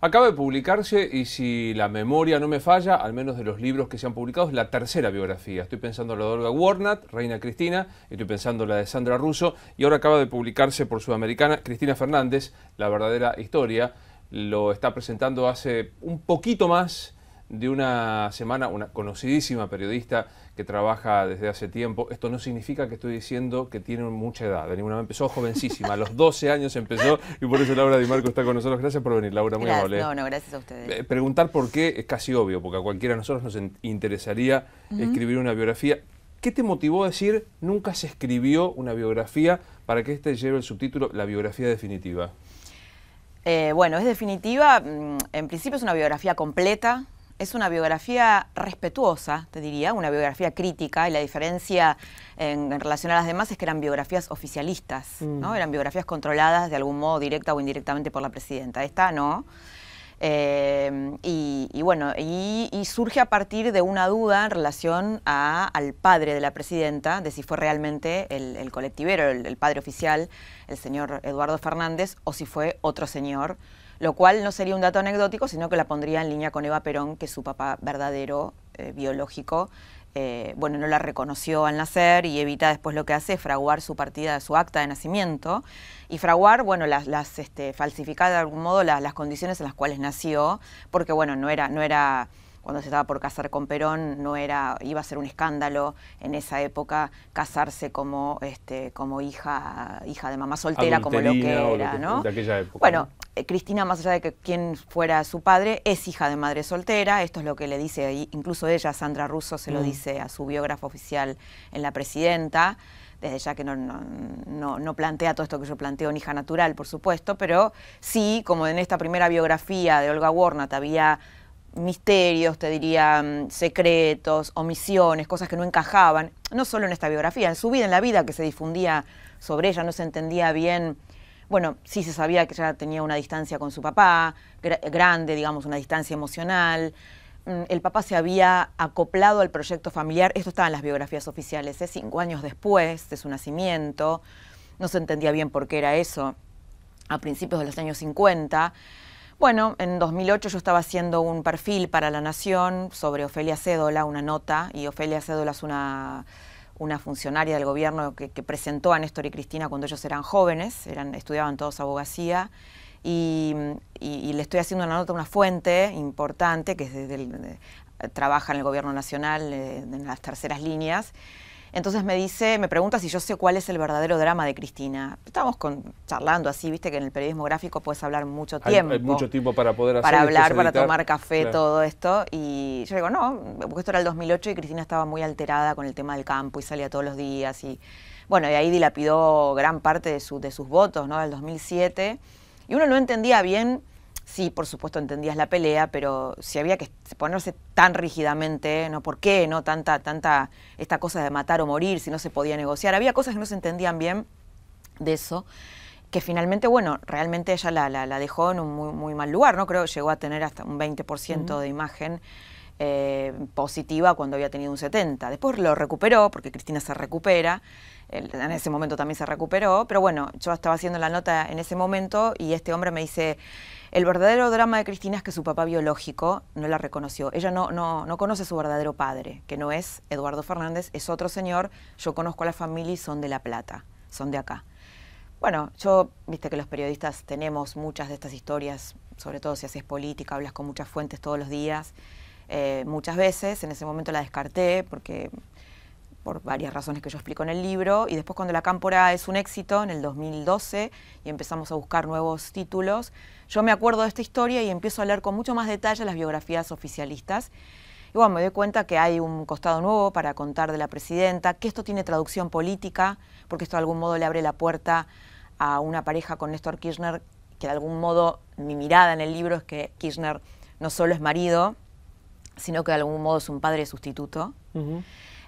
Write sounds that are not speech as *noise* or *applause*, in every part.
Acaba de publicarse, y si la memoria no me falla, al menos de los libros que se han publicado, es la tercera biografía. Estoy pensando en la de Olga Warnat, Reina Cristina, estoy pensando la de Sandra Russo, y ahora acaba de publicarse por Sudamericana Cristina Fernández, La verdadera historia. Lo está presentando hace un poquito más de una semana, una conocidísima periodista que trabaja desde hace tiempo. Esto no significa que estoy diciendo que tiene mucha edad. De ninguna manera empezó jovencísima, a los 12 años empezó y por eso Laura Di Marco está con nosotros. Gracias por venir, Laura, muy amable. ¿eh? No, no, gracias a ustedes. Eh, preguntar por qué es casi obvio, porque a cualquiera de nosotros nos interesaría escribir una biografía. ¿Qué te motivó a decir nunca se escribió una biografía para que éste lleve el subtítulo La biografía definitiva? Eh, bueno, es definitiva, mm, en principio es una biografía completa, es una biografía respetuosa, te diría, una biografía crítica, y la diferencia en, relación a las demás es que eran biografías oficialistas, ¿no? Mm. Eran biografías controladas de algún modo, directa o indirectamente, por la presidenta. Esta no. Em, y, bueno, y, surge a partir de una duda en relación al padre de la presidenta, de si fue realmente el, colectivero, el, padre oficial, el señor Eduardo Fernández, o si fue otro señor, lo cual no sería un dato anecdótico, sino que la pondría en línea con Eva Perón, que es su papá verdadero, eh, biológico, eh, bueno, no la reconoció al nacer y Evita después lo que hace fraguar su partida de su acta de nacimiento y fraguar, bueno, las, este, falsificar de algún modo las, condiciones en las cuales nació, porque bueno, no era, no era cuando se estaba por casar con Perón, no era, iba a ser un escándalo en esa época casarse como, este, como hija, hija de mamá soltera, como lo que era, ¿no? Eh, Cristina, más allá de que quien fuera su padre, es hija de madre soltera. Esto es lo que le dice, incluso ella, Sandra Russo, se lo mm. dice a su biógrafo oficial en La Presidenta. Desde ya que no, plantea todo esto que yo planteo en Hija Natural, por supuesto, pero sí, como en esta primera biografía de Olga Warnat había misterios, te diría, mm, secretos, omisiones, cosas que no encajaban, no solo en esta biografía, en su vida, en la vida que se difundía sobre ella, no se entendía bien bueno, sí se sabía que ya tenía una distancia con su papá, grande, digamos, una distancia emocional. Mm, el papá se había acoplado al proyecto familiar, esto estaba en las biografías oficiales, ¿eh? cinco años después de su nacimiento, no se entendía bien por qué era eso, a principios de los años 50. Bueno, en 2008 yo estaba haciendo un perfil para La Nación sobre Ofelia Cédola, una nota, y Ofelia Cédola es una una funcionaria del gobierno que, presentó a Néstor y Cristina cuando ellos eran jóvenes, eran, estudiaban todos abogacía, y, le estoy haciendo una nota a una fuente importante que es desde el, trabaja en el gobierno nacional, eh, en las terceras líneas, entonces me dice, me pregunta si yo sé cuál es el verdadero drama de Cristina. Estábamos con, charlando así, viste que en el periodismo gráfico puedes hablar mucho tiempo. Hay, mucho tiempo para poder hacer Para hablar, para tomar café, todo esto. Y yo digo, no, porque esto era el 2008 y Cristina estaba muy alterada con el tema del campo y salía todos los días. Y bueno, y ahí dilapidó gran parte de, de sus votos, ¿no? Del 2007. Y uno no entendía bien sí, por supuesto, entendías la pelea, pero si había que ponerse tan rígidamente, ¿no? ¿Por qué? ¿No? Tanta, tanta, esta cosa de matar o morir, si no se podía negociar. Había cosas que no se entendían bien de eso, que finalmente, bueno, realmente ella la, dejó en un muy, mal lugar, ¿no? Creo llegó a tener hasta un 20% de imagen. Eh, positiva cuando había tenido un 70. Después lo recuperó, porque Cristina se recupera, en ese momento también se recuperó, pero bueno, yo estaba haciendo la nota en ese momento y este hombre me dice, el verdadero drama de Cristina es que su papá biológico no la reconoció. Ella no, conoce su verdadero padre, que no es Eduardo Fernández, es otro señor. Yo conozco a la familia y son de La Plata, son de acá. Bueno, yo, viste que los periodistas tenemos muchas de estas historias, sobre todo si haces política, hablas con muchas fuentes todos los días, eh, muchas veces. En ese momento la descarté porque por varias razones que yo explico en el libro. Y después cuando la cámpora es un éxito, en el 2012, y empezamos a buscar nuevos títulos, yo me acuerdo de esta historia y empiezo a leer con mucho más detalle las biografías oficialistas. Y bueno, me doy cuenta que hay un costado nuevo para contar de la presidenta, que esto tiene traducción política, porque esto de algún modo le abre la puerta a una pareja con Néstor Kirchner, que de algún modo mi mirada en el libro es que Kirchner no solo es marido, sino que de algún modo es un padre sustituto.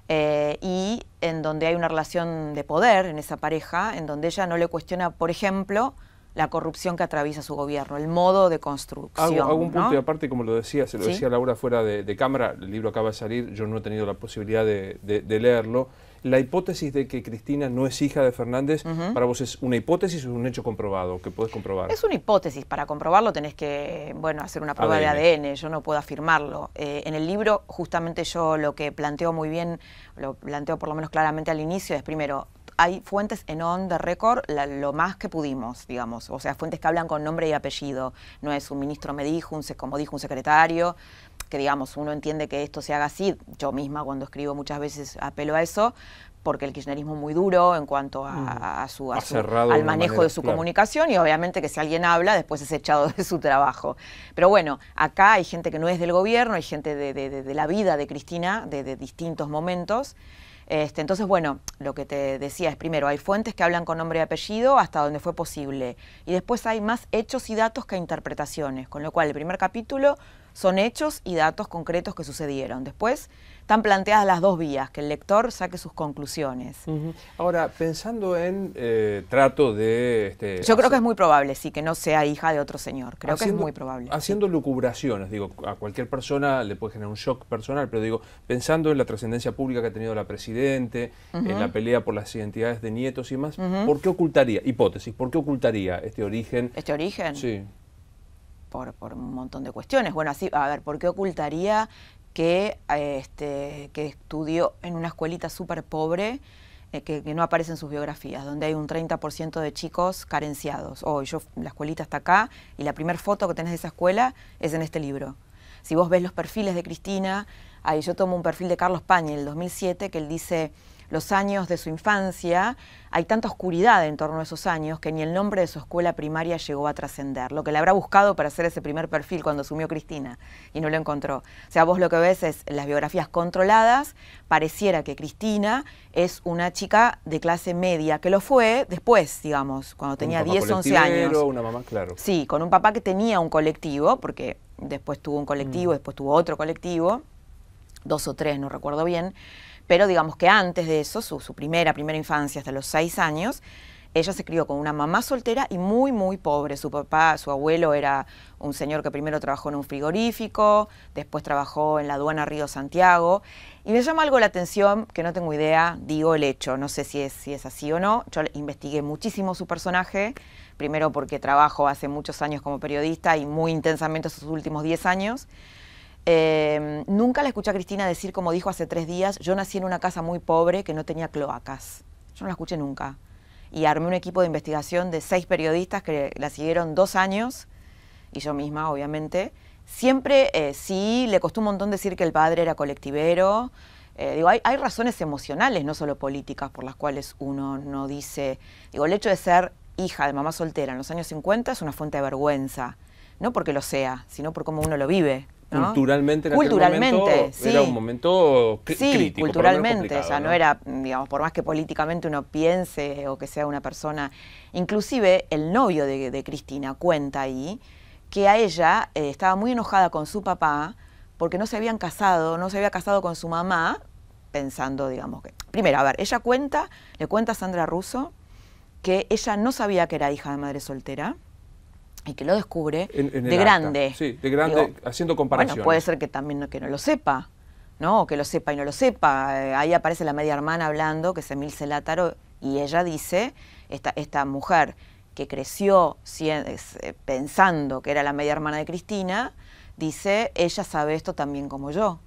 Eh, y en donde hay una relación de poder en esa pareja, en donde ella no le cuestiona, por ejemplo, la corrupción que atraviesa su gobierno, el modo de construcción. Hago, punto y aparte, como lo decía, se lo decía Laura fuera de, cámara, el libro acaba de salir, yo no he tenido la posibilidad de, leerlo. La hipótesis de que Cristina no es hija de Fernández, para vos es una hipótesis o un hecho comprobado que podés comprobar. Es una hipótesis, para comprobarlo tenés que bueno, hacer una prueba de ADN, yo no puedo afirmarlo. Eh, en el libro justamente yo lo que planteo muy bien, lo planteo por lo menos claramente al inicio, es primero, hay fuentes en On de Record lo más que pudimos, digamos. O sea, fuentes que hablan con nombre y apellido. No es un ministro me dijo, un, como dijo un secretario, que digamos, uno entiende que esto se haga así. Yo misma cuando escribo muchas veces apelo a eso, porque el kirchnerismo es muy duro en cuanto a, mm. su, al manejo de su comunicación y obviamente que si alguien habla después es echado *laughs* de su trabajo. Pero bueno, acá hay gente que no es del gobierno, hay gente de la vida de Cristina, de distintos momentos. Este, entonces, bueno, lo que te decía es, primero, hay fuentes que hablan con nombre y apellido hasta donde fue posible. Y después hay más hechos y datos que interpretaciones, con lo cual el primer capítulo son hechos y datos concretos que sucedieron. Después están planteadas las dos vías, que el lector saque sus conclusiones. Ahora, pensando en eh, trato de... Este, Yo creo que es muy probable, sí, que no sea hija de otro señor. Creo que es muy probable. Haciendo lucubraciones, digo, a cualquier persona le puede generar un shock personal, pero digo, pensando en la trascendencia pública que ha tenido la Presidente, en la pelea por las identidades de nietos y más, ¿por qué ocultaría, hipótesis, por qué ocultaría este origen? ¿Este origen? Sí. Por, por, un montón de cuestiones. Bueno, así, a ver, ¿por qué ocultaría que, este, que estudió en una escuelita súper pobre, eh, que, no aparece en sus biografías, donde hay un 30% de chicos carenciados. Oh, yo la escuelita está acá y la primera foto que tenés de esa escuela es en este libro. Si vos ves los perfiles de Cristina, ahí yo tomo un perfil de Carlos en el 2007, que él dice, los años de su infancia, hay tanta oscuridad en torno a esos años que ni el nombre de su escuela primaria llegó a trascender, lo que le habrá buscado para hacer ese primer perfil cuando asumió Cristina y no lo encontró. O sea, vos lo que ves es las biografías controladas, pareciera que Cristina es una chica de clase media, que lo fue después, digamos, cuando tenía 10, 11 años. Sí, con un papá que tenía un colectivo, porque después tuvo un colectivo, mm. después tuvo otro colectivo, dos o tres, no recuerdo bien pero digamos que antes de eso, su, primera, primera infancia, hasta los seis años, ella se crió con una mamá soltera y muy, muy pobre. Su papá, su abuelo era un señor que primero trabajó en un frigorífico, después trabajó en la aduana Río Santiago. Y me llama algo la atención, que no tengo idea, digo el hecho, no sé si es, si es así o no. Yo investigué muchísimo su personaje, primero porque trabajo hace muchos años como periodista y muy intensamente esos últimos 10 años. Eh, la escuché a Cristina decir, como dijo hace tres días, yo nací en una casa muy pobre que no tenía cloacas. Yo no la escuché nunca. Y armé un equipo de investigación de seis periodistas que la siguieron dos años, y yo misma, obviamente. Siempre eh, sí, le costó un montón decir que el padre era colectivero. Eh, digo, hay, hay, razones emocionales, no solo políticas, por las cuales uno no dice. Digo, el hecho de ser hija de mamá soltera en los años 50 es una fuente de vergüenza. No porque lo sea, sino por cómo uno lo vive. Culturalmente, culturalmente momento, sí. era un momento sí, crítico. culturalmente, o sea, ¿no? era, digamos, por más que políticamente uno piense o que sea una persona, inclusive el novio de, Cristina cuenta ahí que a ella eh, estaba muy enojada con su papá porque no se habían casado, no se había casado con su mamá, pensando, digamos que. Primero, a ver, ella cuenta, le cuenta a Sandra Russo que ella no sabía que era hija de madre soltera y que lo descubre de grande. Sí, de grande, haciendo comparaciones. puede ser que también no, que no lo sepa, ¿no? O que lo sepa y no lo sepa. Eh, ahí aparece la media hermana hablando, que es Emil Látaro, y ella dice, esta, mujer que creció eh, pensando que era la media hermana de Cristina, dice, ella sabe esto también como yo.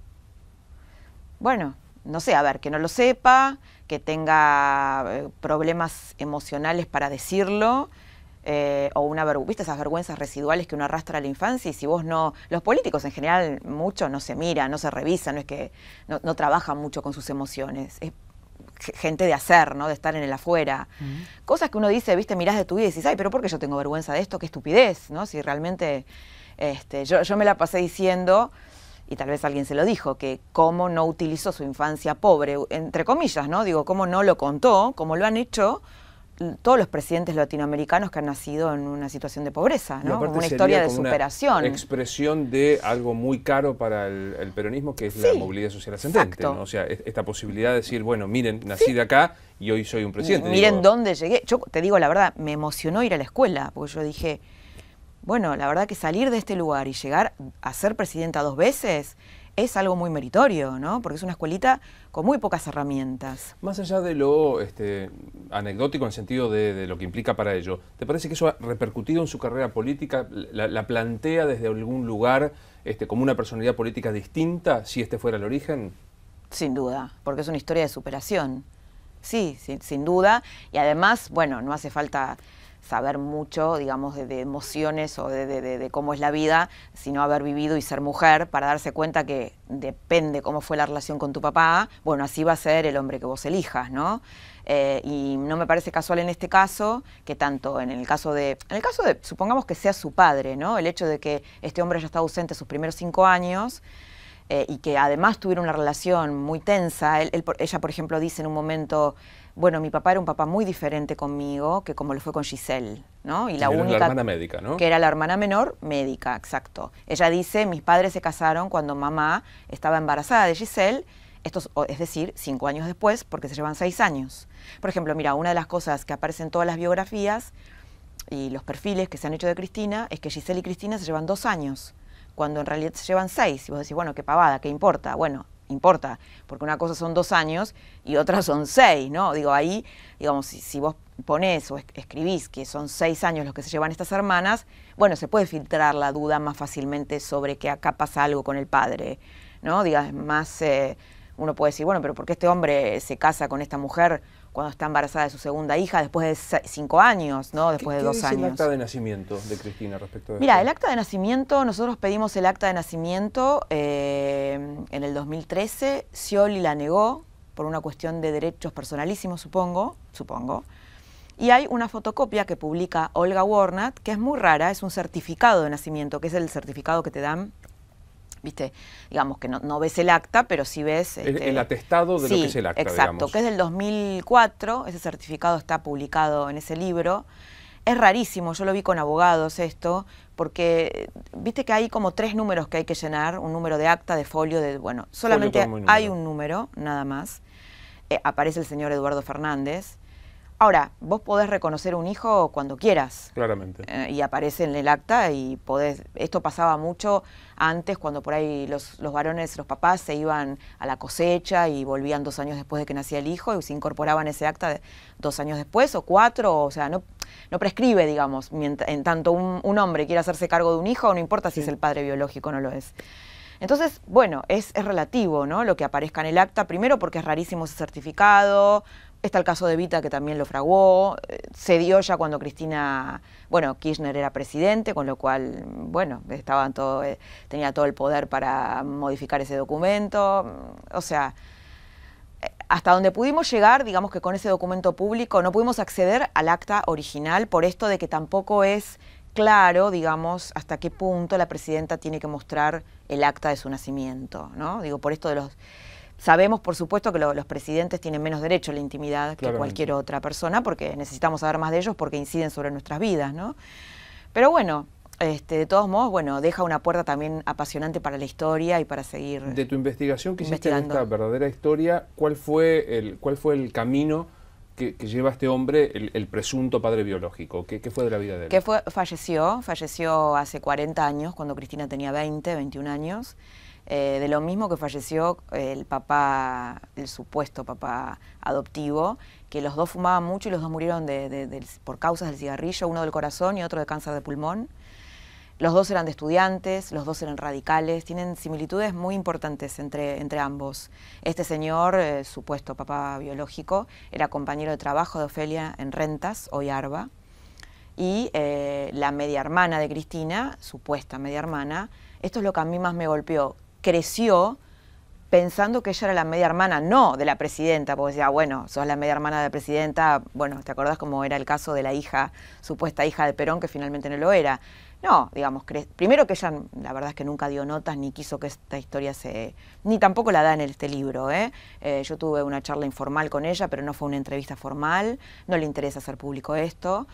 Bueno, no sé, a ver, que no lo sepa, que tenga eh, problemas emocionales para decirlo, eh, o una viste esas vergüenzas residuales que uno arrastra a la infancia y si vos no, los políticos en general mucho no se miran, no se revisan, no es que no, trabajan mucho con sus emociones, es gente de hacer, ¿no? De estar en el afuera. Cosas que uno dice, viste, mirás de tu vida y dices, ay, pero ¿por qué yo tengo vergüenza de esto? Qué estupidez, ¿no? Si realmente este, yo, yo me la pasé diciendo y tal vez alguien se lo dijo, que cómo no utilizó su infancia pobre, entre comillas, ¿no? Digo, cómo no lo contó, cómo lo han hecho todos los presidentes latinoamericanos que han nacido en una situación de pobreza, ¿no? una historia de superación. Una expresión de algo muy caro para el, peronismo, que es la movilidad social ascendente. O sea, esta posibilidad de decir, bueno, miren, nací de acá y hoy soy un presidente. miren dónde llegué. Yo te digo la verdad, me emocionó ir a la escuela, porque yo dije, bueno, la verdad que salir de este lugar y llegar a ser presidenta dos veces es algo muy meritorio, ¿no? Porque es una escuelita con muy pocas herramientas. Más allá de lo este, anecdótico en sentido de, lo que implica para ello, ¿te parece que eso ha repercutido en su carrera política? ¿La, plantea desde algún lugar este, como una personalidad política distinta si este fuera el origen? Sin duda, porque es una historia de superación. Sí, sin duda. Y además, bueno, no hace falta saber mucho, digamos, de, emociones o de, cómo es la vida, sino haber vivido y ser mujer, para darse cuenta que depende cómo fue la relación con tu papá, bueno, así va a ser el hombre que vos elijas, ¿no? Eh, y no me parece casual en este caso que tanto en el caso de, en el caso de, supongamos que sea su padre, ¿no? El hecho de que este hombre ya está ausente sus primeros cinco años, eh, y que además tuviera una relación muy tensa. ella, por ejemplo, dice en un momento, bueno, mi papá era un papá muy diferente conmigo que como lo fue con Giselle, ¿no? Y la única... la hermana médica, ¿no? Que era la hermana menor médica, exacto. Ella dice, mis padres se casaron cuando mamá estaba embarazada de Giselle, esto es, decir, cinco años después, porque se llevan seis años. Por ejemplo, mira, una de las cosas que aparecen en todas las biografías y los perfiles que se han hecho de Cristina es que Giselle y Cristina se llevan dos años, cuando en realidad se llevan seis. Y vos decís, bueno, qué pavada, qué importa. Bueno, importa, porque una cosa son dos años y otra son seis, ¿no? Digo, ahí, digamos, si, vos ponés o escribís que son seis años los que se llevan estas hermanas, bueno, se puede filtrar la duda más fácilmente sobre que acá pasa algo con el padre, ¿no? Digas, más... Eh, uno puede decir, bueno, pero ¿por qué este hombre se casa con esta mujer cuando está embarazada de su segunda hija después de cinco años, ¿no? Después de dos años. el acta de nacimiento de Cristina respecto a Mira, el acta de nacimiento, nosotros pedimos el acta de nacimiento eh, en el 2013. Scioli la negó por una cuestión de derechos personalísimos, supongo, supongo. Y hay una fotocopia que publica Olga Warnat, que es muy rara, es un certificado de nacimiento, que es el certificado que te dan ¿viste? Digamos que no, ves el acta, pero sí ves... el, este, atestado de lo que es el acta, exacto, que es del 2004, ese certificado está publicado en ese libro. Es rarísimo, yo lo vi con abogados esto, porque viste que hay como tres números que hay que llenar, un número de acta, de folio, de bueno, solamente hay un número, nada más. Eh, aparece el señor Eduardo Fernández, Ahora, vos podés reconocer un hijo cuando quieras. Claramente. Eh, y aparece en el acta y podés. Esto pasaba mucho antes, cuando por ahí los, los, varones, los papás, se iban a la cosecha y volvían dos años después de que nacía el hijo y se incorporaban ese acta dos años después o cuatro. O sea, no, no prescribe, digamos. Mientras, en tanto un, hombre quiera hacerse cargo de un hijo, no importa si es el padre biológico o no lo es. Entonces, bueno, es, es, relativo, ¿no? Lo que aparezca en el acta, primero porque es rarísimo ese certificado, Está el caso de Vita, que también lo fraguó, eh, se dio ya cuando Cristina, bueno, Kirchner era presidente, con lo cual, bueno, estaban todo, eh, tenía todo el poder para modificar ese documento. O sea, eh, hasta donde pudimos llegar, digamos que con ese documento público, no pudimos acceder al acta original por esto de que tampoco es claro, digamos, hasta qué punto la presidenta tiene que mostrar el acta de su nacimiento, ¿no? Digo, por esto de los Sabemos, por supuesto, que los presidentes tienen menos derecho a la intimidad que cualquier otra persona, porque necesitamos saber más de ellos porque inciden sobre nuestras vidas, ¿no? Pero bueno, este, de todos modos, bueno, deja una puerta también apasionante para la historia y para seguir. De tu investigación que hiciste en esta verdadera historia, ¿cuál fue el, cuál fue el camino que, lleva este hombre, el, presunto padre biológico? ¿Qué, fue de la vida de él? Que falleció, falleció hace 40 años, cuando Cristina tenía 20, 21 años. Eh, de lo mismo que falleció eh, el papá, el supuesto papá adoptivo, que los dos fumaban mucho y los dos murieron por causas del cigarrillo, uno del corazón y otro de cáncer de pulmón. Los dos eran de estudiantes, los dos eran radicales, tienen similitudes muy importantes entre, ambos. Este señor, eh, supuesto papá biológico, era compañero de trabajo de Ofelia en Rentas, hoy Arba, y la media hermana de Cristina, supuesta media hermana, esto es lo que a mí más me golpeó, creció pensando que ella era la media hermana, no de la presidenta, porque decía, ah, bueno, sos la media hermana de la presidenta, bueno, ¿te acordás cómo era el caso de la hija, supuesta hija de Perón, que finalmente no lo era? No, digamos, primero que ella, la verdad es que nunca dio notas ni quiso que esta historia se... ni tampoco la da en este libro, ¿eh? eh yo tuve una charla informal con ella, pero no fue una entrevista formal, no le interesa hacer público esto,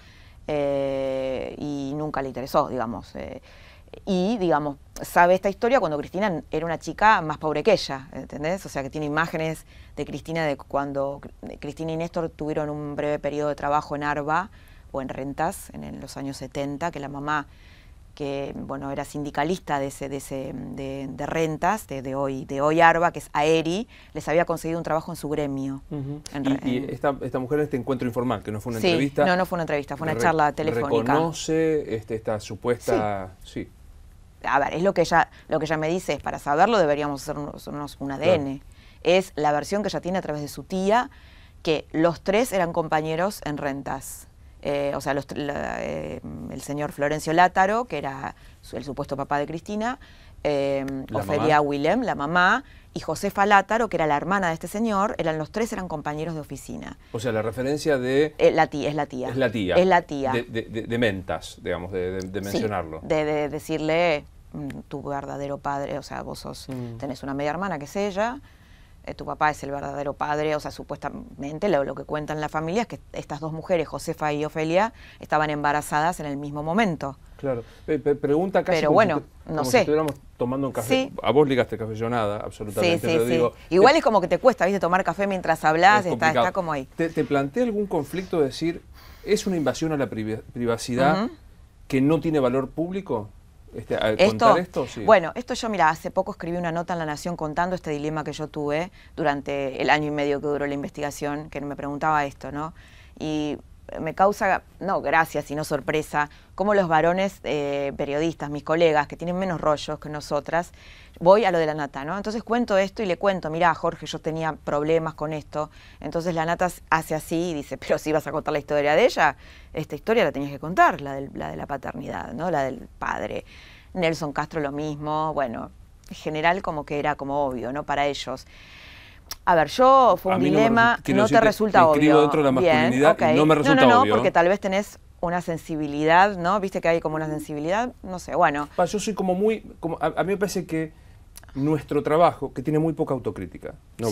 eh, y nunca le interesó, digamos. Eh, y, digamos, sabe esta historia cuando Cristina era una chica más pobre que ella, ¿entendés? O sea, que tiene imágenes de Cristina de cuando Cristina y Néstor tuvieron un breve periodo de trabajo en Arba o en Rentas en, los años 70, que la mamá, que bueno, era sindicalista de, de, de, Rentas, de, hoy, de hoy Arba, que es Aeri, les había conseguido un trabajo en su gremio. y, esta, esta, mujer en este encuentro informal, que no fue una sí, entrevista. No, no fue una entrevista, fue una charla telefónica. ¿Reconoce este, esta supuesta... sí a ver, es lo que ella, lo que ella me dice, es para saberlo deberíamos hacernos un ADN. Es la versión que ella tiene a través de su tía, que los tres eran compañeros en rentas. Eh, o sea, eh, el señor Florencio Látaro, que era el supuesto papá de Cristina, eh, em, Ofelia Willem, la mamá, y Josefa Látaro, que era la hermana de este señor, eran los tres eran compañeros de oficina. O sea, la referencia de... Eh, la tía, es la tía. Es la tía. Es la tía. De, mentas, digamos, de, mencionarlo. de, decirle, mm, tu verdadero padre, o sea, vos sos, mm. tenés una media hermana que es ella, eh, tu papá es el verdadero padre, o sea, supuestamente lo, que cuentan la familia es que estas dos mujeres, Josefa y Ofelia, estaban embarazadas en el mismo momento. Claro, pregunta casi Pero bueno, no sé. estuviéramos tomando un café. A vos ligaste cafellonada, absolutamente. Sí, sí, sí. Igual eh, es, como que te cuesta, ¿viste? Tomar café mientras hablas, está, como ahí. ¿Te, plantea algún conflicto de decir, es una invasión a la privacidad que no tiene valor público? Este, esto, esto Bueno, esto yo, mira, hace poco escribí una nota en La Nación contando este dilema que yo tuve durante el año y medio que duró la investigación, que me preguntaba esto, ¿no? Y me causa, no gracias, sino sorpresa, como los varones eh, periodistas, mis colegas, que tienen menos rollos que nosotras, voy a lo de la nata, ¿no? Entonces cuento esto y le cuento, mira, Jorge, yo tenía problemas con esto. Entonces la nata hace así y dice, pero si vas a contar la historia de ella, esta historia la tenías que contar, la, la de la paternidad, ¿no? La del padre. Nelson Castro lo mismo, bueno, en general como que era como obvio, ¿no? Para ellos. A ver, yo fue un dilema, no, te resulta obvio. no me resulta No, porque tal vez tenés una sensibilidad, ¿no? Viste que hay como una mm. sensibilidad, no sé, bueno. yo soy como muy, a, mí me parece que nuestro trabajo, que tiene muy poca autocrítica, me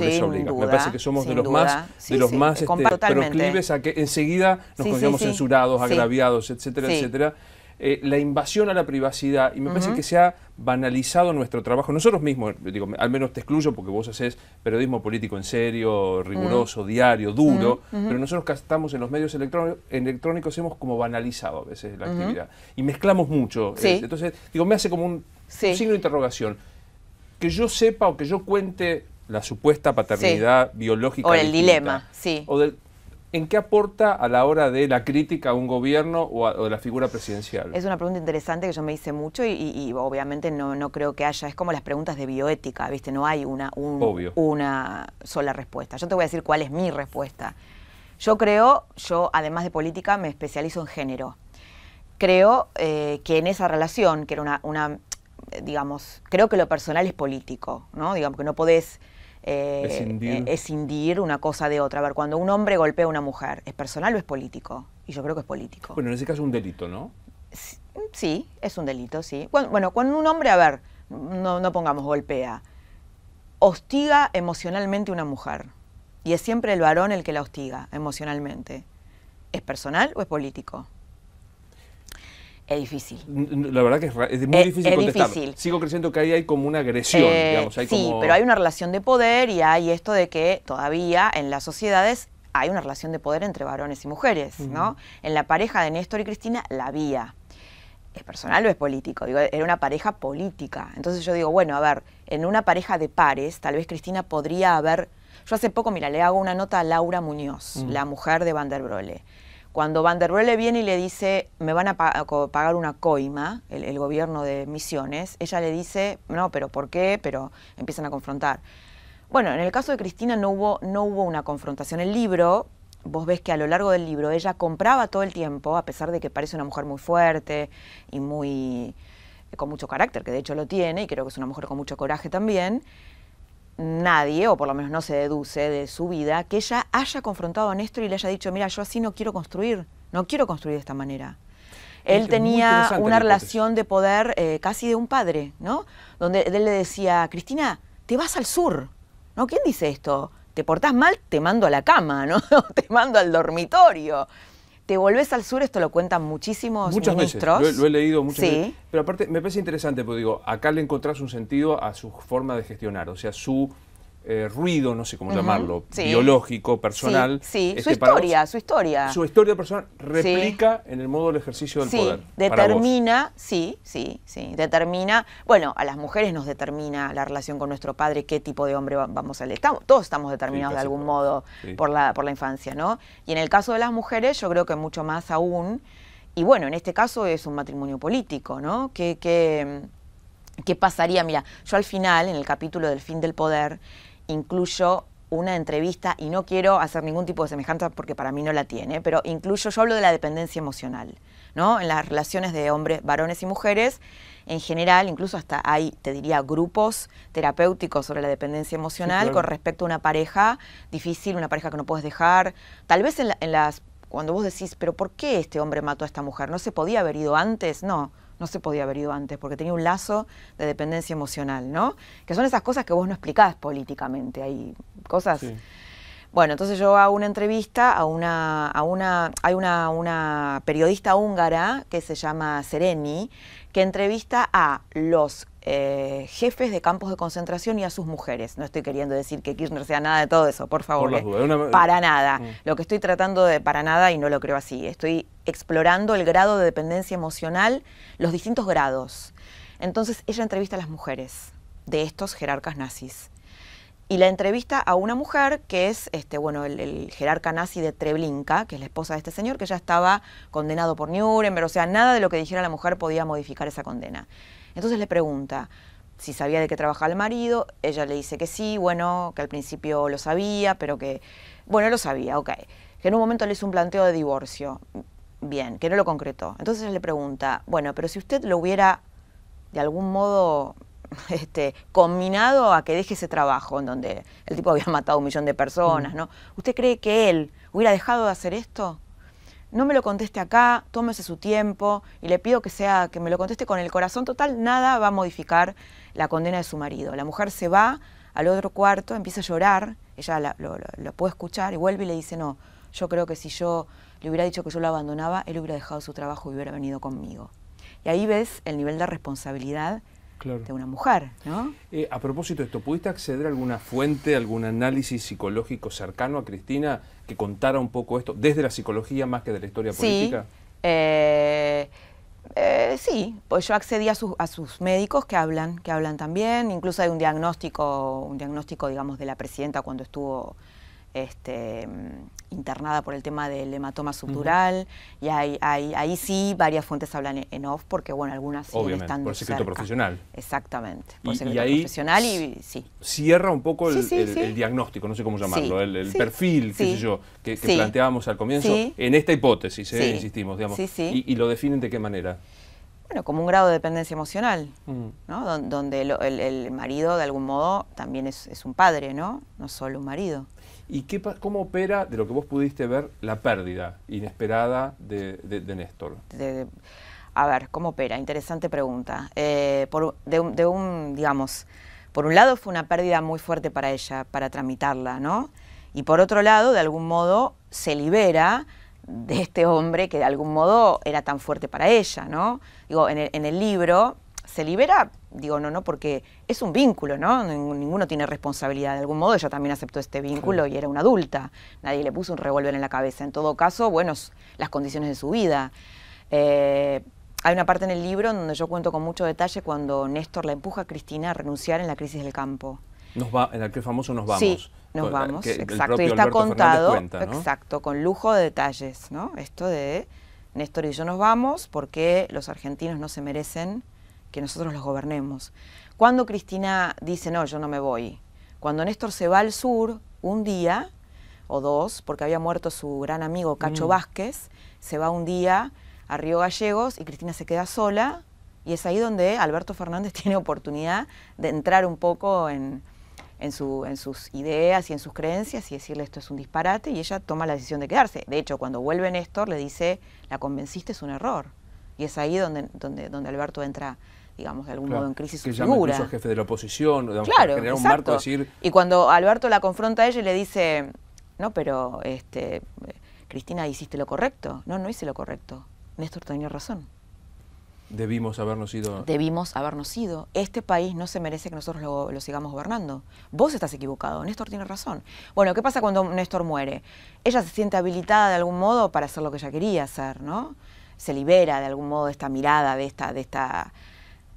parece que somos de los más, de los más este, proclives a que enseguida nos consideramos censurados, agraviados, etcétera, etcétera. Eh, la invasión a la privacidad y me parece que se ha banalizado nuestro trabajo. Nosotros mismos, digo, al menos te excluyo porque vos haces periodismo político en serio, riguroso, diario, duro, pero nosotros que estamos en los medios electrónicos hemos como banalizado a veces la actividad y mezclamos mucho. Eh, entonces, digo, me hace como un, signo de interrogación. Que yo sepa o que yo cuente la supuesta paternidad biológica. O el dilema, sí. ¿En qué aporta a la hora de la crítica a un gobierno o, a, la figura presidencial? Es una pregunta interesante que yo me hice mucho y, obviamente no, creo que haya, es como las preguntas de bioética, ¿viste? No hay una, sola respuesta. Yo te voy a decir cuál es mi respuesta. Yo creo, yo además de política me especializo en género. Creo eh, que en esa relación, que era una, una, digamos, creo que lo personal es político, ¿no? Digamos que no podés eh, escindir eh, una cosa de otra. A ver, cuando un hombre golpea a una mujer, ¿es personal o es político? Y yo creo que es político. Bueno, en ese caso es un delito, ¿no? Sí, es un delito, sí. Bueno, cuando un hombre, a ver, no, no pongamos golpea, hostiga emocionalmente a una mujer. Y es siempre el varón el que la hostiga emocionalmente. ¿Es personal o es político? Es difícil. La verdad que es, muy difícil contestar. Sigo creyendo que ahí hay como una agresión, eh, digamos. sí, pero hay una relación de poder y hay esto de que todavía en las sociedades hay una relación de poder entre varones y mujeres, ¿no? En la pareja de Néstor y Cristina la había. ¿Es personal o es político? era una pareja política. Entonces yo digo, bueno, a ver, en una pareja de pares, tal vez Cristina podría haber... Yo hace poco, mira, le hago una nota a Laura Muñoz, la mujer de Van der cuando Van der viene y le dice, me van a pagar una coima, el, el, gobierno de Misiones, ella le dice, no, pero ¿por qué? Pero empiezan a confrontar. Bueno, en el caso de Cristina no hubo, no hubo una confrontación. El libro, vos ves que a lo largo del libro ella compraba todo el tiempo, a pesar de que parece una mujer muy fuerte y muy con mucho carácter, que de hecho lo tiene, y creo que es una mujer con mucho coraje también, nadie, o por lo menos no se deduce de su vida, que ella haya confrontado a Néstor y le haya dicho, mira, yo así no quiero construir, no quiero construir de esta manera. Él tenía una relación de poder eh, casi de un padre, ¿no? Donde él le decía, Cristina, te vas al sur, ¿no? ¿Quién dice esto? Te portás mal, te mando a la cama, ¿no? *laughs* te mando al dormitorio te volvés al sur, esto lo cuentan muchísimos muchas ministros. Lo, he leído muchas sí. Pero aparte, me parece interesante, porque digo, acá le encontrás un sentido a su forma de gestionar, o sea, su eh, ruido, no sé cómo llamarlo, biológico, personal. Sí, su este, historia, su historia. Su historia personal replica en el modo del ejercicio del poder. Determina, sí, sí, sí, determina, bueno, a las mujeres nos determina la relación con nuestro padre, qué tipo de hombre vamos a elegir. todos estamos determinados de algún modo por, la, por la infancia, ¿no? Y en el caso de las mujeres, yo creo que mucho más aún, y bueno, en este caso es un matrimonio político, ¿no? ¿Qué pasaría? Mira, yo al final, en el capítulo del fin del poder, incluyo una entrevista, y no quiero hacer ningún tipo de semejanza porque para mí no la tiene, pero incluyo, yo hablo de la dependencia emocional, ¿no? En las relaciones de hombres, varones y mujeres, en general, incluso hasta hay, te diría, grupos terapéuticos sobre la dependencia emocional con respecto a una pareja difícil, una pareja que no puedes dejar. Tal vez en, en las, cuando vos decís, pero ¿por qué este hombre mató a esta mujer? ¿No se podía haber ido antes? No, no se podía haber ido antes porque tenía un lazo de dependencia emocional, ¿no? Que son esas cosas que vos no explicás políticamente, hay cosas... Bueno, entonces yo hago una entrevista a una, a una hay una, una periodista húngara que se llama Sereni, que entrevista a los eh, jefes de campos de concentración y a sus mujeres. No estoy queriendo decir que Kirchner sea nada de todo eso, por favor. Eh, para nada. Mm. Lo que estoy tratando de para nada, y no lo creo así, estoy explorando el grado de dependencia emocional, los distintos grados. Entonces ella entrevista a las mujeres de estos jerarcas nazis y la entrevista a una mujer que es este, bueno, el, el, jerarca nazi de Treblinka, que es la esposa de este señor, que ya estaba condenado por Nuremberg, o sea, nada de lo que dijera la mujer podía modificar esa condena. Entonces le pregunta si sabía de qué trabajaba el marido, ella le dice que sí, bueno, que al principio lo sabía, pero que, bueno, lo sabía, ok. Que en un momento le hizo un planteo de divorcio, bien, que no lo concretó. Entonces le pregunta, bueno, pero si usted lo hubiera de algún modo este, combinado a que deje ese trabajo en donde el tipo había matado un millón de personas, mm. ¿no? ¿Usted cree que él hubiera dejado de hacer esto? No me lo conteste acá, tómese su tiempo y le pido que sea que me lo conteste con el corazón total, nada va a modificar la condena de su marido. La mujer se va al otro cuarto, empieza a llorar, ella lo, lo puede escuchar y vuelve y le dice, no, yo creo que si yo le hubiera dicho que yo lo abandonaba, él hubiera dejado su trabajo y hubiera venido conmigo. Y ahí ves el nivel de responsabilidad de una mujer. ¿no? Eh, a propósito de esto, ¿pudiste acceder a alguna fuente, algún análisis psicológico cercano a Cristina que contara un poco esto, desde la psicología más que de la historia política? Eh, eh, sí, pues yo accedí a, a, sus médicos que hablan, que hablan también, incluso hay un diagnóstico, un diagnóstico digamos de la presidenta cuando estuvo este, mm, internada por el tema del hematoma subdural, y hay, ahí sí varias fuentes hablan en off, porque bueno, algunas sí están por secreto profesional. Exactamente, por y, secreto ahí profesional y sí. Cierra un poco el, diagnóstico, no sé cómo llamarlo, el, perfil, qué sé yo, que, planteábamos al comienzo, en esta hipótesis, ¿eh? insistimos, digamos. y lo definen de qué manera bueno, como un grado de dependencia emocional, mm. ¿no? donde el, marido de algún modo también es, un padre, ¿no? No solo un marido. ¿Y qué, cómo opera, de lo que vos pudiste ver, la pérdida inesperada de, Néstor? a ver, ¿cómo opera? Interesante pregunta. Eh, por, un, de, digamos, por un lado fue una pérdida muy fuerte para ella, para tramitarla, ¿no? Y por otro lado, de algún modo, se libera de este hombre que de algún modo era tan fuerte para ella, ¿no? Digo, en el, libro se libera, digo, no, no, porque es un vínculo, ¿no? Ninguno tiene responsabilidad. De algún modo ella también aceptó este vínculo y era una adulta. Nadie le puso un revólver en la cabeza. En todo caso, bueno, las condiciones de su vida. Eh, hay una parte en el libro donde yo cuento con mucho detalle cuando Néstor la empuja a Cristina a renunciar en la crisis del campo. Nos va, en que famoso Nos Vamos. Nos vamos, exacto. Y está contado, exacto, con lujo de detalles, ¿no? Esto de Néstor y yo nos vamos porque los argentinos no se merecen que nosotros los gobernemos. Cuando Cristina dice, no, yo no me voy. Cuando Néstor se va al sur un día o dos, porque había muerto su gran amigo Cacho mm. Vázquez, se va un día a Río Gallegos y Cristina se queda sola. Y es ahí donde Alberto Fernández *laughs* tiene oportunidad de entrar un poco en, en, su, en sus ideas y en sus creencias y decirle esto es un disparate y ella toma la decisión de quedarse. De hecho, cuando vuelve Néstor le dice, la convenciste es un error. Y es ahí donde, donde, donde Alberto entra digamos, de algún modo en crisis que su figura. jefe de la oposición, claro, un marco decir... Y cuando Alberto la confronta a ella y le dice, no, pero este, eh, Cristina, hiciste lo correcto. No, no hice lo correcto. Néstor tenía razón. Debimos habernos ido. Debimos habernos ido. Este país no se merece que nosotros lo, sigamos gobernando. Vos estás equivocado. Néstor tiene razón. Bueno, ¿qué pasa cuando Néstor muere? Ella se siente habilitada de algún modo para hacer lo que ella quería hacer, ¿no? Se libera de algún modo de esta mirada, de esta, de esta,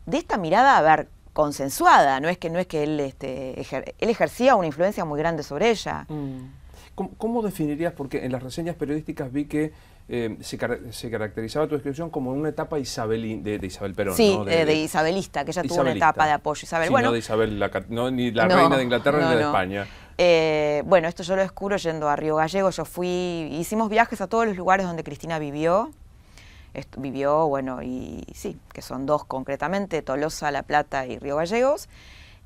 de esta mirada, a ver, consensuada. No es que, no es que él, este, él ejercía una influencia muy grande sobre ella. Mm. ¿Cómo definirías? Porque en las reseñas periodísticas vi que eh, se, caracterizaba tu descripción como una etapa de, Isabel Perón. ¿no? Eh, de, isabelista, que ella tuvo una etapa de apoyo. Isabel, bueno, no de Isabel, no, ni la reina de Inglaterra ni de España. Eh, bueno, esto yo lo descubro yendo a Río Gallegos. Yo fui, hicimos viajes a todos los lugares donde Cristina vivió. vivió, bueno, y sí, que son dos concretamente, Tolosa, La Plata y Río Gallegos.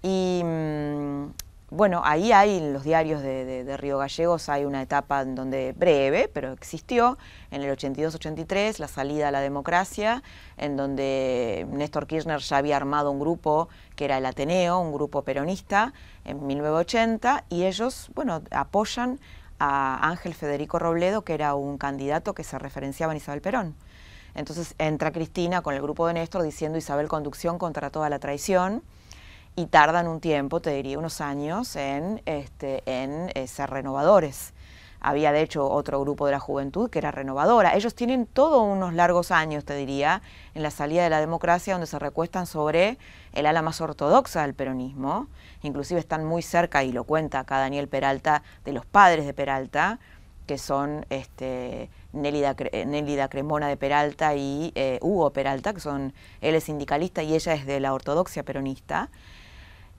Y mm, bueno, ahí hay en los diarios de, Río Gallegos, hay una etapa en donde breve, pero existió, en el 82-83, la salida a la democracia, en donde Néstor Kirchner ya había armado un grupo que era el Ateneo, un grupo peronista, en 1980, y ellos, apoyan a Ángel Federico Robledo, que era un candidato que se referenciaba en Isabel Perón. Entonces entra Cristina con el grupo de Néstor diciendo Isabel Conducción contra toda la traición y tardan un tiempo, te diría unos años, en, este, eh, ser renovadores. Había de hecho otro grupo de la juventud que era renovadora. Ellos tienen todos unos largos años, te diría, en la salida de la democracia, donde se recuestan sobre el ala más ortodoxa del peronismo. Inclusive están muy cerca, y lo cuenta acá Daniel Peralta, de los padres de Peralta, que son este, eh, Nélida, Cremona de Peralta y eh, Hugo Peralta, que son, él es sindicalista y ella es de la ortodoxia peronista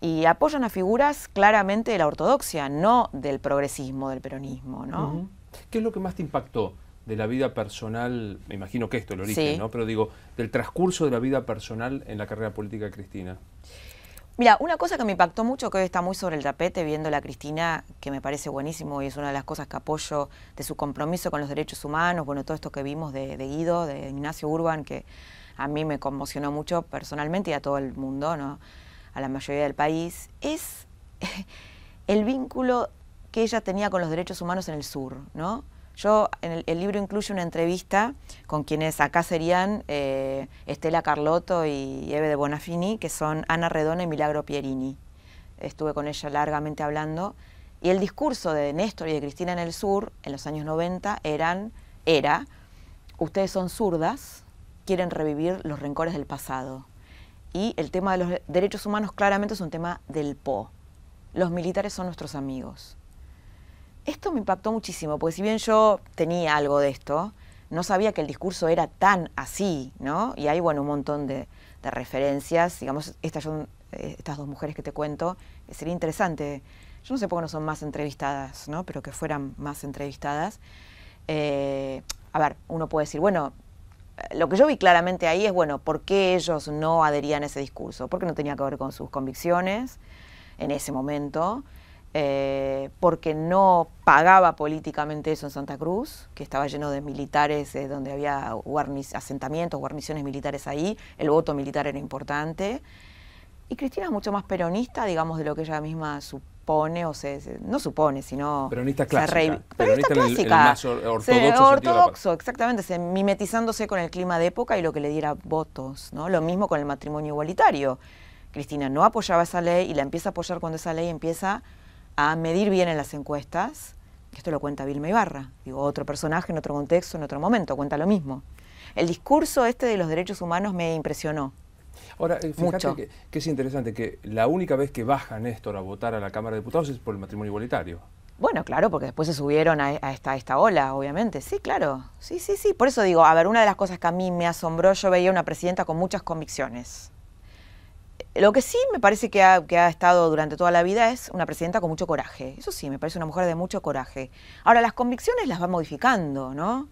y apoyan a figuras claramente de la ortodoxia, no del progresismo, del peronismo. ¿no? ¿Qué es lo que más te impactó de la vida personal? Me imagino que esto es el origen, ¿no? Pero digo, del transcurso de la vida personal en la carrera política de Cristina. Mira, una cosa que me impactó mucho, que hoy está muy sobre el tapete, viendo a Cristina, que me parece buenísimo y es una de las cosas que apoyo de su compromiso con los derechos humanos, bueno, todo esto que vimos de, de Guido, de Ignacio Urban, que a mí me conmocionó mucho personalmente y a todo el mundo, ¿no? a la mayoría del país, es *laughs* el vínculo que ella tenía con los derechos humanos en el sur, Yo, en el, libro incluye una entrevista con quienes acá serían eh, Estela Carlotto y Eve de Bonafini, que son Ana Redona y Milagro Pierini. Estuve con ella largamente hablando. Y el discurso de Néstor y de Cristina en el sur, en los años 90, eran, era, ustedes son zurdas, quieren revivir los rencores del pasado. Y el tema de los derechos humanos claramente es un tema del PO. Los militares son nuestros amigos. Esto me impactó muchísimo, porque si bien yo tenía algo de esto, no sabía que el discurso era tan así, ¿no? Y hay, bueno, un montón de, referencias. Digamos, estas son eh, estas dos mujeres que te cuento, sería interesante. Yo no sé por qué no son más entrevistadas, ¿no? Pero que fueran más entrevistadas. Eh, a ver, uno puede decir, bueno, eh, lo que yo vi claramente ahí es, bueno, ¿por qué ellos no adherían a ese discurso? Porque no tenía que ver con sus convicciones en ese momento, eh, porque no pagaba políticamente eso en Santa Cruz, que estaba lleno de militares, eh, donde había asentamientos, guarniciones militares ahí, el voto militar era importante. Y Cristina es mucho más peronista, digamos, de lo que ella misma supone supone o se, no supone, sino peronista clásica, ortodoxo, ortodoxo exactamente, se, mimetizándose con el clima de época y lo que le diera votos, ¿no? Lo mismo con el matrimonio igualitario. Cristina no apoyaba esa ley y la empieza a apoyar cuando esa ley empieza a medir bien en las encuestas. Esto lo cuenta Vilma Ibarra, digo, otro personaje en otro contexto, en otro momento, cuenta lo mismo. El discurso este de los derechos humanos me impresionó. Ahora, eh, fíjate Que, es interesante que la única vez que baja Néstor a votar a la Cámara de Diputados es por el matrimonio igualitario. Bueno, claro, porque después se subieron a, esta, ola, obviamente. Sí, claro. Sí, sí, sí. Por eso digo, a ver, una de las cosas que a mí me asombró, yo veía una presidenta con muchas convicciones. Lo que sí me parece que ha, que ha, estado durante toda la vida es una presidenta con mucho coraje. Eso sí, me parece una mujer de mucho coraje. Ahora, las convicciones las va modificando, ¿no?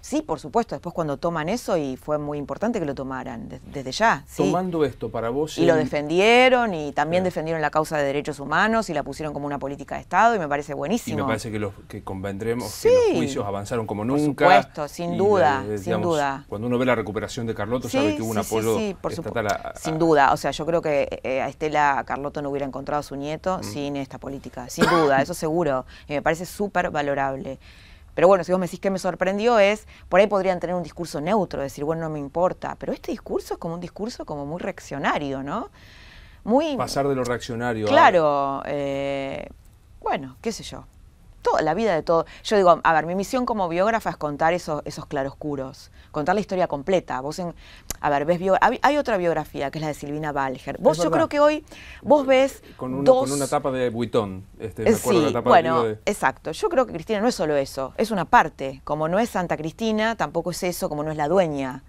Sí, por supuesto, después cuando toman eso y fue muy importante que lo tomaran desde ya. Tomando esto para vos. Y lo defendieron y también defendieron la causa de derechos humanos y la pusieron como una política de Estado y me parece buenísimo. Y me parece que, los, que convendremos que los juicios avanzaron como nunca. Por supuesto, sin duda, sin duda. Cuando uno ve la recuperación de Carlotto sabe que hubo un apoyo por estatal Sin duda, o sea, yo creo que eh, a Estela Carlotto no hubiera encontrado a su nieto mm. sin esta política, sin duda, eso seguro. Y me parece súper valorable. Pero bueno, si vos me decís que me sorprendió es, por ahí podrían tener un discurso neutro, decir, bueno, no me importa, pero este discurso es como un discurso como muy reaccionario, ¿no? Muy... Pasar de lo reaccionario. Claro, eh, bueno, qué sé yo. Toda la vida de todo. Yo digo, a ver, mi misión como biógrafa es contar esos, esos claroscuros contar la historia completa. Vos en, a ver, ves hay, otra biografía que es la de Silvina Balger. Vos yo creo que hoy vos ves con una, tapa de Buitón. Este, eh, sí, la bueno, exacto. Yo creo que Cristina no es solo eso, es una parte. Como no es Santa Cristina, tampoco es eso, como no es la dueña.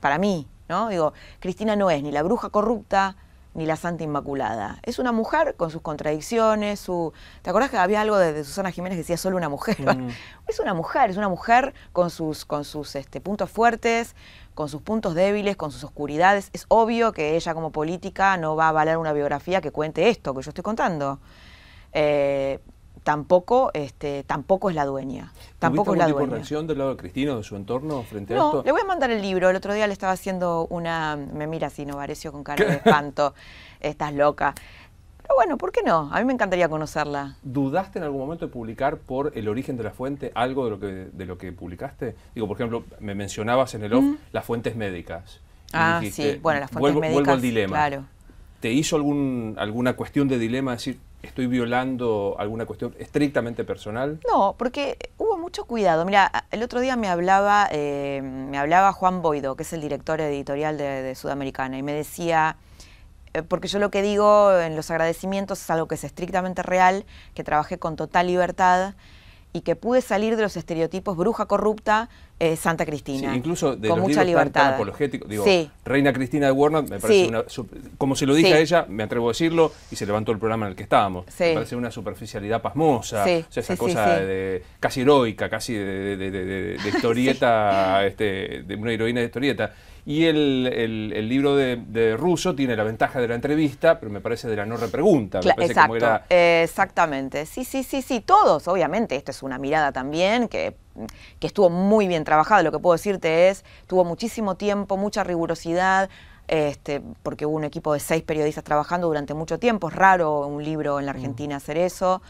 Para mí, ¿no? Digo, Cristina no es ni la bruja corrupta, ni la Santa Inmaculada. Es una mujer con sus contradicciones, su... ¿Te acordás que había algo de, Susana Jiménez que decía solo una mujer? Mm. *laughs* Es una mujer, es una mujer con sus, con sus este, puntos fuertes, con sus puntos débiles, con sus oscuridades. Es obvio que ella como política no va a avalar una biografía que cuente esto que yo estoy contando. Eh, tampoco, este, tampoco es la dueña. Tampoco es la dueña. reacción del lado de o de su entorno, frente a esto? le voy a mandar el libro. El otro día le estaba haciendo una... Me mira así, Novarecio, con cara de *laughs* espanto. Estás loca. Pero bueno, ¿por qué no? A mí me encantaría conocerla. ¿Dudaste en algún momento de publicar por el origen de la fuente algo de lo que, de lo que publicaste? Digo, por ejemplo, me mencionabas en el off mm. las fuentes médicas. Ah, sí. Bueno, las fuentes médicas. Vuelvo al dilema. Claro. ¿Te hizo algún, alguna cuestión de dilema, decir, estoy violando alguna cuestión estrictamente personal? No, porque hubo mucho cuidado. Mira, el otro día me hablaba, eh, me hablaba Juan Boido, que es el director editorial de, Sudamericana, y me decía, eh, porque yo lo que digo en los agradecimientos es algo que es estrictamente real, que trabajé con total libertad y que pude salir de los estereotipos bruja corrupta eh, Santa Cristina. incluso de con los mucha libertad. Reina Cristina de Warner como se lo dije a ella, me atrevo a decirlo y se levantó el programa en el que estábamos. Me parece una superficialidad pasmosa, esa cosa casi heroica, casi de, *laughs* historieta, este, de una heroína de historieta. Y el, libro de, Russo tiene la ventaja de la entrevista, pero me parece de la no repregunta. Exacto, exactamente. Sí, sí, sí, sí, todos, obviamente. Esto es una mirada también que que estuvo muy bien trabajada, lo que puedo decirte es, tuvo muchísimo tiempo, mucha rigurosidad, este, porque hubo un equipo de seis periodistas trabajando durante mucho tiempo, es raro un libro en la mm. Argentina hacer eso,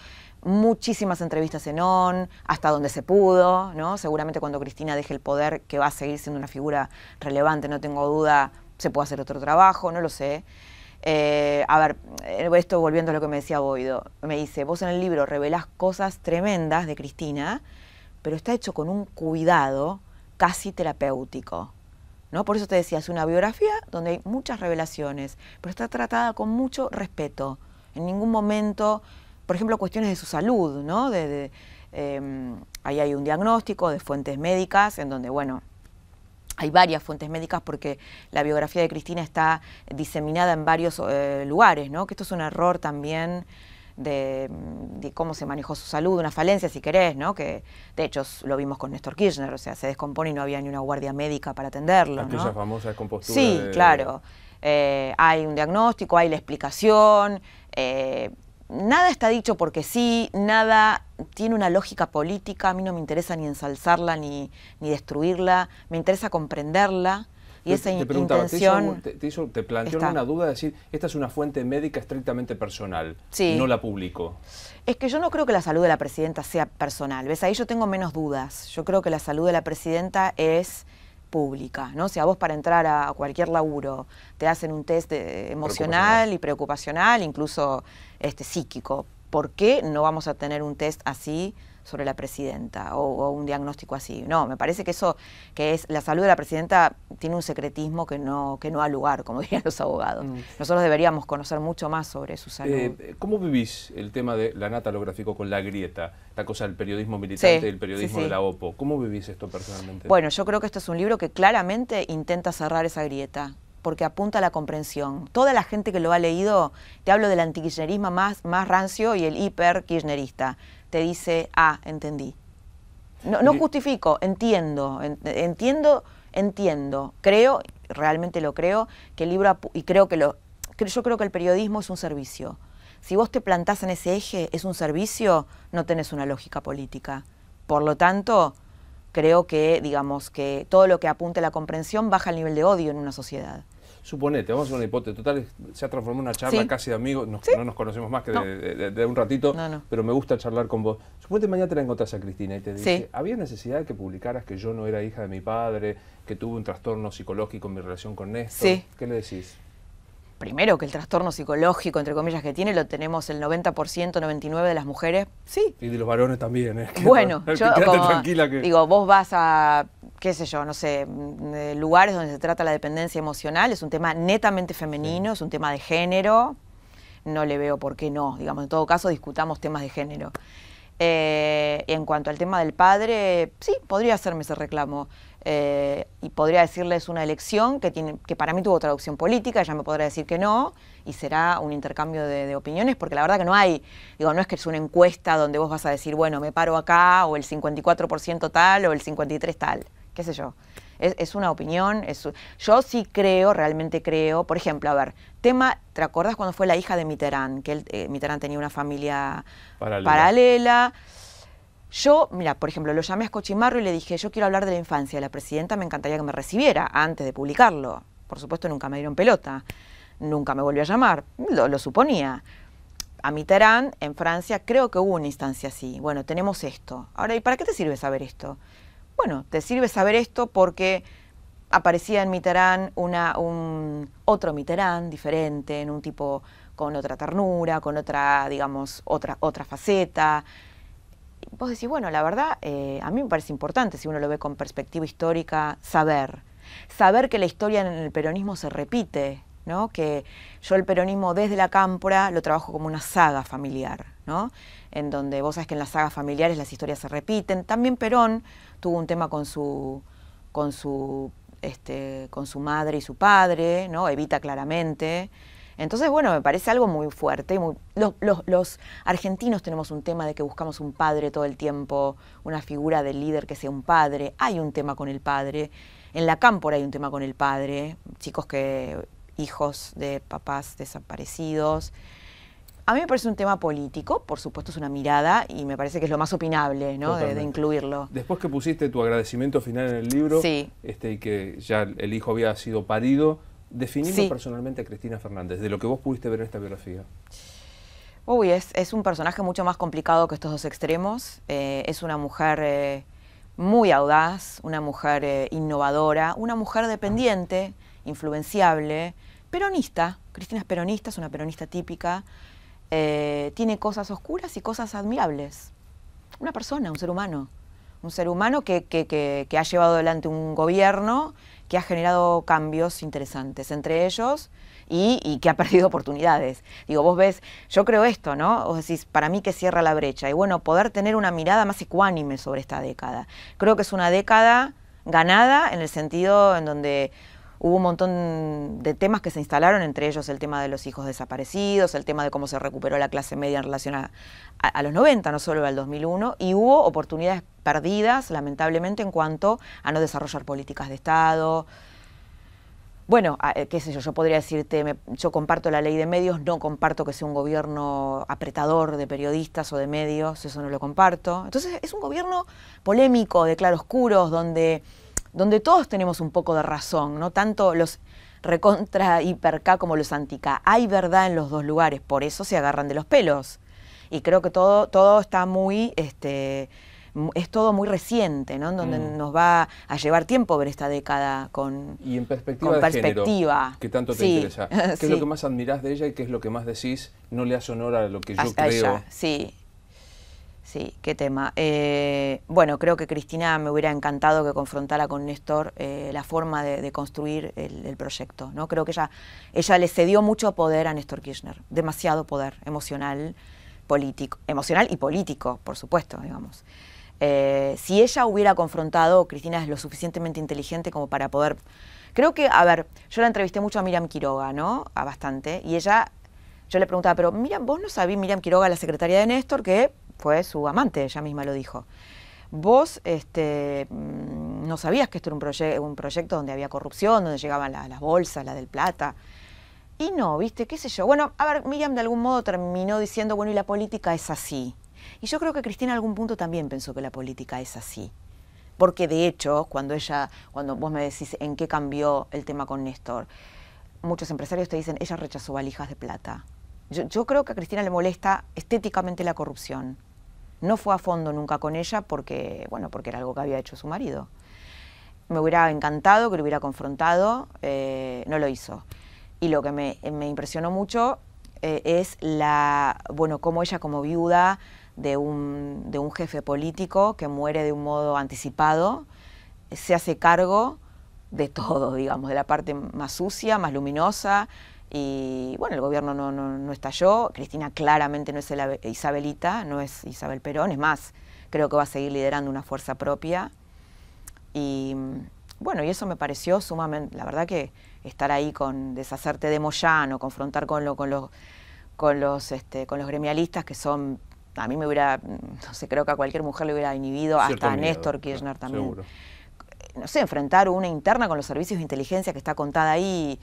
muchísimas entrevistas en ON, hasta donde se pudo, ¿no? Seguramente cuando Cristina deje el poder, que va a seguir siendo una figura relevante, no tengo duda, se puede hacer otro trabajo, no lo sé. Eh, a ver, eh, esto volviendo a lo que me decía Boido, me dice, vos en el libro revelás cosas tremendas de Cristina, pero está hecho con un cuidado casi terapéutico. ¿No? Por eso te decía, es una biografía donde hay muchas revelaciones, pero está tratada con mucho respeto. En ningún momento por ejemplo, cuestiones de su salud, ¿no? Em, ahí hay un diagnóstico de fuentes médicas en donde, bueno, hay varias fuentes médicas porque la biografía de Cristina está diseminada en varios eh, lugares, ¿no? Que esto es un error también de, cómo se manejó su salud, una falencia si querés, ¿no? Que de hecho lo vimos con Néstor Kirchner, o sea, se descompone y no había ni una guardia médica para atenderlo. Aquella famosa descompostura. Sí, claro. Eh, hay un diagnóstico, hay la explicación. Eh, nada está dicho porque sí, nada tiene una lógica política, a mí no me interesa ni ensalzarla ni, ni destruirla, me interesa comprenderla. Y esa te intención te, te planteó una duda de decir, esta es una fuente médica estrictamente personal, sí. no la publico. Es que yo no creo que la salud de la presidenta sea personal, ¿ves? Ahí yo tengo menos dudas. Yo creo que la salud de la presidenta es pública, ¿no? O sea, vos para entrar a cualquier laburo te hacen un test emocional y preocupacional, incluso este, psíquico. ¿Por qué no vamos a tener un test así sobre la presidenta o, un diagnóstico así. No, me parece que eso, que es la salud de la presidenta, tiene un secretismo que no, que no ha lugar, como *laughs* dirían los abogados. Mm. Nosotros deberíamos conocer mucho más sobre su salud. Eh, ¿Cómo vivís el tema de la nata lo con la grieta, la cosa del periodismo militante y el periodismo de la OPO? ¿Cómo vivís esto personalmente? Bueno, yo creo que este es un libro que claramente intenta cerrar esa grieta porque apunta a la comprensión. Toda la gente que lo ha leído, te hablo del antikirchnerismo más, más rancio y el hiper kirchnerista te dice, ah, entendí. No, justifico, entiendo, entiendo, entiendo. Creo, realmente lo creo, que el libro, y creo que lo, yo creo que el periodismo es un servicio. Si vos te plantás en ese eje, es un servicio, no tenés una lógica política. Por lo tanto, creo que, digamos, que todo lo que apunte a la comprensión baja el nivel de odio en una sociedad. Suponete, vamos a hacer una hipótesis. Total, se ha transformado en una charla casi de amigos. No nos conocemos más que de, un ratito, pero me gusta charlar con vos. Suponete mañana te la encontrás a Cristina y te dice, había necesidad de que publicaras que yo no era hija de mi padre, que tuve un trastorno psicológico en mi relación con Néstor. ¿Qué le decís? primero que el trastorno psicológico, entre comillas, que tiene, lo tenemos el 90%, 99% de las mujeres. Sí. Y de los varones también, ¿eh? *laughs* Bueno, *laughs* yo tranquila que... digo, vos vas a, qué sé yo, no sé, lugares donde se trata la dependencia emocional, es un tema netamente femenino, es un tema de género, no le veo por qué no, digamos, en todo caso discutamos temas de género. Eh, en cuanto al tema del padre, sí, podría hacerme ese reclamo. Eh, y podría decirles una elección que, tiene, que para mí tuvo traducción política, ella me podrá decir que no, y será un intercambio de, opiniones, porque la verdad que no hay, digo, no es que es una encuesta donde vos vas a decir, bueno, me paro acá, o el 54% tal, o el 53% tal, qué sé yo. Es, una opinión, es, yo sí creo, realmente creo, por ejemplo, a ver, tema, ¿te acordás cuando fue la hija de Mitterrand? Que eh, Mitterrand tenía una familia paralela yo, mira, por ejemplo, lo llamé a Escochimarro y le dije, yo quiero hablar de la infancia, de la presidenta me encantaría que me recibiera antes de publicarlo. Por supuesto, nunca me dieron pelota, nunca me volvió a llamar, lo, suponía. A Mitterrand, en Francia, creo que hubo una instancia así. Bueno, tenemos esto. Ahora, ¿y para qué te sirve saber esto? Bueno, te sirve saber esto porque aparecía en Mitterrand un, otro Mitterrand diferente, en un tipo con otra ternura, con otra, digamos, otra, otra faceta vos decís, bueno, la verdad, eh, a mí me parece importante, si uno lo ve con perspectiva histórica, saber. Saber que la historia en el peronismo se repite, ¿no? Que yo el peronismo desde la cámpora lo trabajo como una saga familiar, ¿no? En donde vos sabes que en las sagas familiares las historias se repiten. También Perón tuvo un tema con su, con su, este, con su madre y su padre, ¿no? Evita claramente. Entonces, bueno, me parece algo muy fuerte. los, argentinos tenemos un tema de que buscamos un padre todo el tiempo, una figura de líder que sea un padre. Hay un tema con el padre. En la cámpora hay un tema con el padre. Chicos que, hijos de papás desaparecidos. A mí me parece un tema político, por supuesto es una mirada y me parece que es lo más opinable ¿no? de, incluirlo. Después que pusiste tu agradecimiento final en el libro este, y que ya el hijo había sido parido, Definimos personalmente a Cristina Fernández, de lo que vos pudiste ver en esta biografía. Uy, es, es un personaje mucho más complicado que estos dos extremos. Eh, es una mujer eh, muy audaz, una mujer eh, innovadora, una mujer dependiente, influenciable, peronista. Cristina es peronista, es una peronista típica. tiene cosas oscuras y cosas admirables. Una persona, un ser humano. Un ser humano que ha llevado adelante un gobierno que ha generado cambios interesantes entre ellos y, que ha *laughs* perdido oportunidades. Digo, vos ves, yo creo esto, ¿no? Vos decís, para mí que cierra la brecha. Y bueno, poder tener una mirada más ecuánime sobre esta década. Creo que es una década ganada en el sentido en donde Hubo un montón de temas que se instalaron, entre ellos el tema de los hijos desaparecidos, el tema de cómo se recuperó la clase media en relación a, los 90, no solo al 2001, y hubo oportunidades perdidas, lamentablemente, en cuanto a no desarrollar políticas de Estado, bueno, eh, qué sé yo, yo podría decirte, yo comparto la ley de medios, no comparto que sea un gobierno apretador de periodistas o de medios, eso no lo comparto. Entonces es un gobierno polémico, de claroscuros, donde donde todos tenemos un poco de razón, no tanto los recontra K como los antica. Hay verdad en los dos lugares, por eso se agarran de los pelos. Y creo que todo, todo está muy, este, es todo muy reciente, ¿no? donde mm. nos va a llevar tiempo ver esta década con Y en perspectiva, tanto te interesa. ¿Qué es lo *laughs* que más admirás de ella y qué es lo que más decís no le hace honor a lo que yo creo? A Sí, Sí, qué tema. Eh, bueno, creo que Cristina me hubiera encantado que confrontara con Néstor eh, la forma de, construir el, proyecto. ¿no? Creo que ella, ella le cedió mucho poder a Néstor Kirchner, demasiado poder emocional, político, emocional y político, por supuesto, digamos. Eh, si ella hubiera confrontado, Cristina es lo suficientemente inteligente como para poder. Creo que, a ver, yo la entrevisté mucho a Miriam Quiroga, ¿no? A bastante, y ella, yo le preguntaba, pero Miriam, vos no sabís Miriam Quiroga, la secretaria de Néstor, que fue su amante, ella misma lo dijo. Vos este, mm, no sabías que esto era un, un proyecto donde había corrupción, donde llegaban la, las bolsas, la del plata. Y no, viste, qué sé yo. Bueno, a ver, Miriam de algún modo terminó diciendo, bueno, y la política es así. Y yo creo que Cristina en algún punto también pensó que la política es así. Porque de hecho, cuando ella, cuando vos me decís en qué cambió el tema con Néstor, muchos empresarios te dicen, ella rechazó valijas de plata. Yo, yo creo que a Cristina le molesta estéticamente la corrupción. No fue a fondo nunca con ella porque, bueno, porque era algo que había hecho su marido. Me hubiera encantado que lo hubiera confrontado, eh, no lo hizo. Y lo que me, impresionó mucho eh, es la, bueno, cómo ella como viuda de un, de un jefe político que muere de un modo anticipado, se hace cargo de todo, digamos, de la parte más sucia, más luminosa, y bueno, el gobierno no, no, no estalló, Cristina claramente no es la Isabelita, no es Isabel Perón, es más, creo que va a seguir liderando una fuerza propia. Y bueno, y eso me pareció sumamente, la verdad que estar ahí con deshacerte de Moyano, confrontar con, lo, con los con los este, con los gremialistas que son a mí me hubiera, no sé, creo que a cualquier mujer le hubiera inhibido, hasta a Néstor Kirchner también. No sé, enfrentar una interna con los servicios de inteligencia que está contada ahí,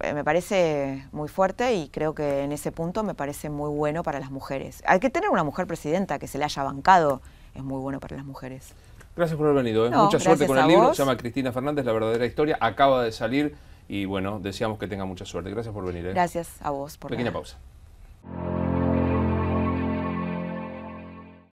eh, me parece muy fuerte y creo que en ese punto me parece muy bueno para las mujeres. Hay que tener una mujer presidenta que se le haya bancado, es muy bueno para las mujeres. Gracias por haber venido. ¿eh? mucha suerte con el libro. Se llama Cristina Fernández, La verdadera historia. Acaba de salir y bueno, deseamos que tenga mucha suerte. Gracias por venir. ¿eh? Gracias a vos por Pequeña pausa.